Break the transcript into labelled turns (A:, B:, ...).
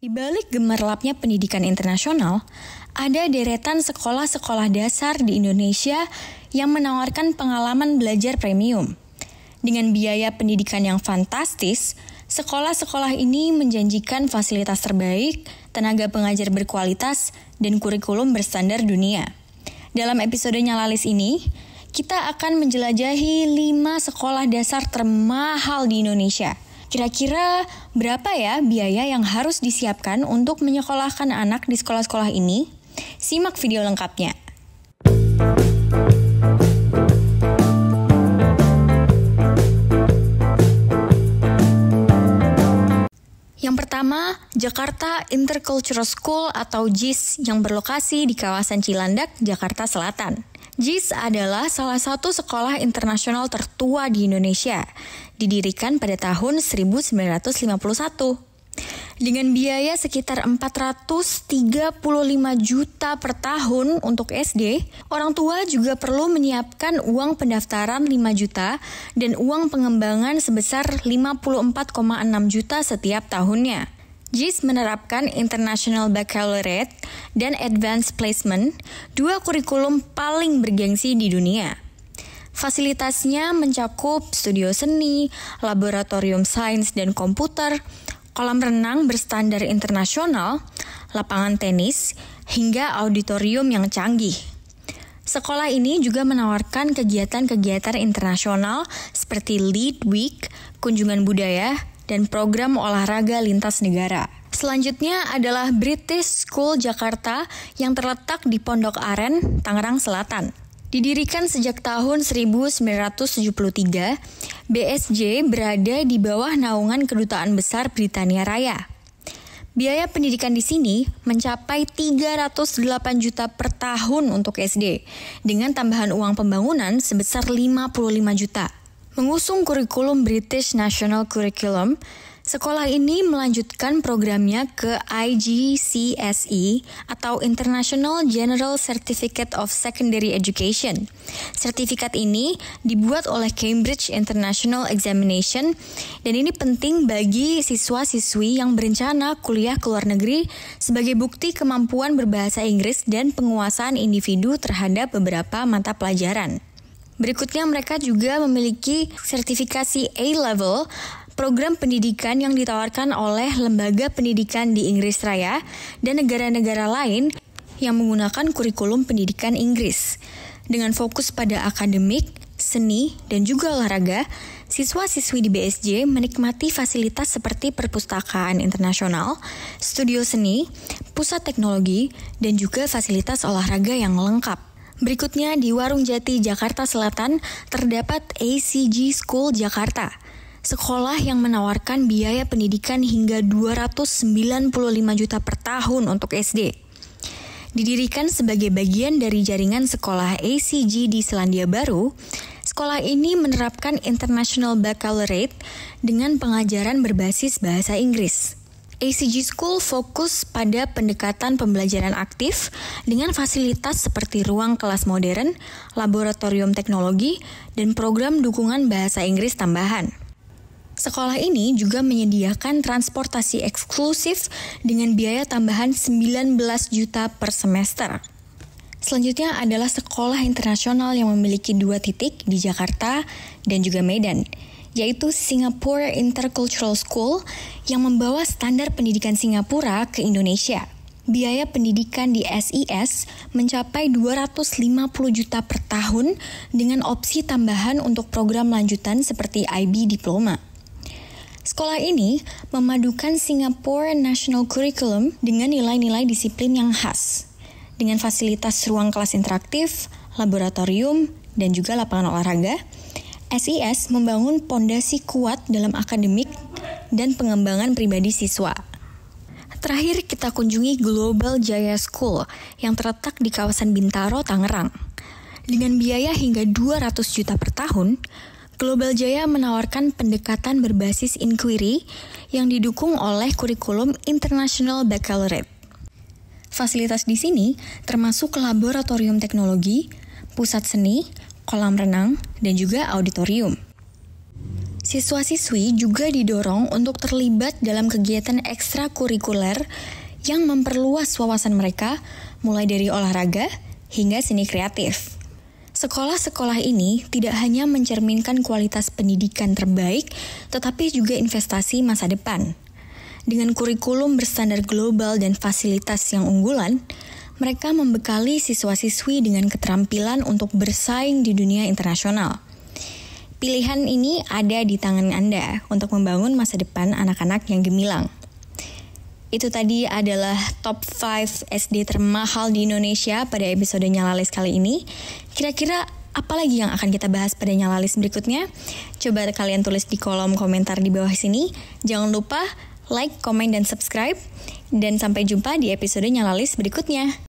A: Di balik gemerlapnya pendidikan internasional, ada deretan sekolah-sekolah dasar di Indonesia yang menawarkan pengalaman belajar premium. Dengan biaya pendidikan yang fantastis, sekolah-sekolah ini menjanjikan fasilitas terbaik, tenaga pengajar berkualitas, dan kurikulum berstandar dunia. Dalam episode Nyalalis ini, kita akan menjelajahi 5 sekolah dasar termahal di Indonesia – Kira-kira berapa ya biaya yang harus disiapkan untuk menyekolahkan anak di sekolah-sekolah ini? Simak video lengkapnya. Yang pertama, Jakarta Intercultural School atau JIS yang berlokasi di kawasan Cilandak, Jakarta Selatan. JIS adalah salah satu sekolah internasional tertua di Indonesia didirikan pada tahun 1951 dengan biaya sekitar 435 juta per tahun untuk SD, orang tua juga perlu menyiapkan uang pendaftaran 5 juta dan uang pengembangan sebesar 54,6 juta setiap tahunnya. JIS menerapkan International Baccalaureate dan Advanced Placement, dua kurikulum paling bergengsi di dunia. Fasilitasnya mencakup studio seni, laboratorium sains dan komputer, kolam renang berstandar internasional, lapangan tenis, hingga auditorium yang canggih. Sekolah ini juga menawarkan kegiatan-kegiatan internasional seperti Lead Week, kunjungan budaya, dan program olahraga lintas negara. Selanjutnya adalah British School Jakarta yang terletak di Pondok Aren, Tangerang Selatan. Didirikan sejak tahun 1973, BSJ berada di bawah naungan Kedutaan Besar Britania Raya. Biaya pendidikan di sini mencapai 308 juta per tahun untuk SD, dengan tambahan uang pembangunan sebesar 55 juta. Mengusung kurikulum British National Curriculum, sekolah ini melanjutkan programnya ke IGCSE atau International General Certificate of Secondary Education. Sertifikat ini dibuat oleh Cambridge International Examination dan ini penting bagi siswa-siswi yang berencana kuliah ke luar negeri sebagai bukti kemampuan berbahasa Inggris dan penguasaan individu terhadap beberapa mata pelajaran. Berikutnya mereka juga memiliki sertifikasi A-level program pendidikan yang ditawarkan oleh lembaga pendidikan di Inggris Raya dan negara-negara lain yang menggunakan kurikulum pendidikan Inggris. Dengan fokus pada akademik, seni, dan juga olahraga, siswa-siswi di BSJ menikmati fasilitas seperti perpustakaan internasional, studio seni, pusat teknologi, dan juga fasilitas olahraga yang lengkap. Berikutnya di Warung Jati, Jakarta Selatan, terdapat ACG School Jakarta. Sekolah yang menawarkan biaya pendidikan hingga 295 juta per tahun untuk SD. Didirikan sebagai bagian dari jaringan sekolah ACG di Selandia Baru, sekolah ini menerapkan International Baccalaureate dengan pengajaran berbasis bahasa Inggris. ACG School fokus pada pendekatan pembelajaran aktif dengan fasilitas seperti ruang kelas modern, laboratorium teknologi, dan program dukungan bahasa Inggris tambahan. Sekolah ini juga menyediakan transportasi eksklusif dengan biaya tambahan 19 juta per semester. Selanjutnya adalah sekolah internasional yang memiliki dua titik di Jakarta dan juga Medan yaitu Singapore Intercultural School yang membawa standar pendidikan Singapura ke Indonesia. Biaya pendidikan di SIS mencapai 250 juta per tahun dengan opsi tambahan untuk program lanjutan seperti IB Diploma. Sekolah ini memadukan Singapore National Curriculum dengan nilai-nilai disiplin yang khas, dengan fasilitas ruang kelas interaktif, laboratorium, dan juga lapangan olahraga, SIS membangun pondasi kuat dalam akademik dan pengembangan pribadi siswa. Terakhir kita kunjungi Global Jaya School yang terletak di kawasan Bintaro, Tangerang. Dengan biaya hingga 200 juta per tahun, Global Jaya menawarkan pendekatan berbasis inquiry yang didukung oleh kurikulum International Baccalaureate. Fasilitas di sini termasuk laboratorium teknologi, pusat seni, kolam renang, dan juga auditorium. Siswa-siswi juga didorong untuk terlibat dalam kegiatan ekstrakurikuler yang memperluas wawasan mereka, mulai dari olahraga hingga seni kreatif. Sekolah-sekolah ini tidak hanya mencerminkan kualitas pendidikan terbaik, tetapi juga investasi masa depan. Dengan kurikulum berstandar global dan fasilitas yang unggulan, mereka membekali siswa-siswi dengan keterampilan untuk bersaing di dunia internasional. Pilihan ini ada di tangan Anda untuk membangun masa depan anak-anak yang gemilang. Itu tadi adalah top 5 SD termahal di Indonesia pada episode Nyalalis kali ini. Kira-kira apa lagi yang akan kita bahas pada nyalalis berikutnya? Coba kalian tulis di kolom komentar di bawah sini. Jangan lupa like, komen, dan subscribe. Dan sampai jumpa di episode nyalalis berikutnya.